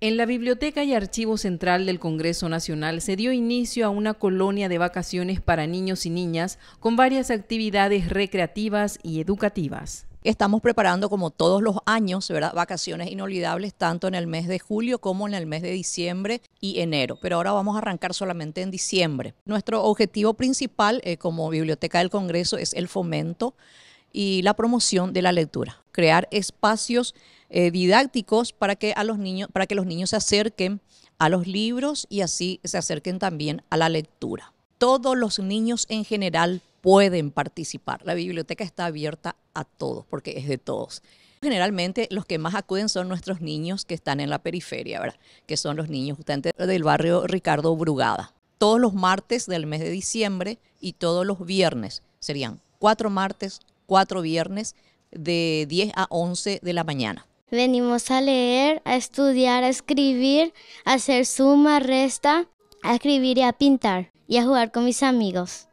En la Biblioteca y Archivo Central del Congreso Nacional se dio inicio a una colonia de vacaciones para niños y niñas con varias actividades recreativas y educativas. Estamos preparando como todos los años, ¿verdad? Vacaciones inolvidables tanto en el mes de julio como en el mes de diciembre y enero, pero ahora vamos a arrancar solamente en diciembre. Nuestro objetivo principal eh, como Biblioteca del Congreso es el fomento y la promoción de la lectura. Crear espacios eh, didácticos para que, a los niños, para que los niños se acerquen a los libros y así se acerquen también a la lectura. Todos los niños en general pueden participar. La biblioteca está abierta a todos porque es de todos. Generalmente los que más acuden son nuestros niños que están en la periferia, ¿verdad? Que son los niños justamente del barrio Ricardo Brugada. Todos los martes del mes de diciembre y todos los viernes serían cuatro martes, cuatro viernes de 10 a 11 de la mañana. Venimos a leer, a estudiar, a escribir, a hacer suma, resta, a escribir y a pintar y a jugar con mis amigos.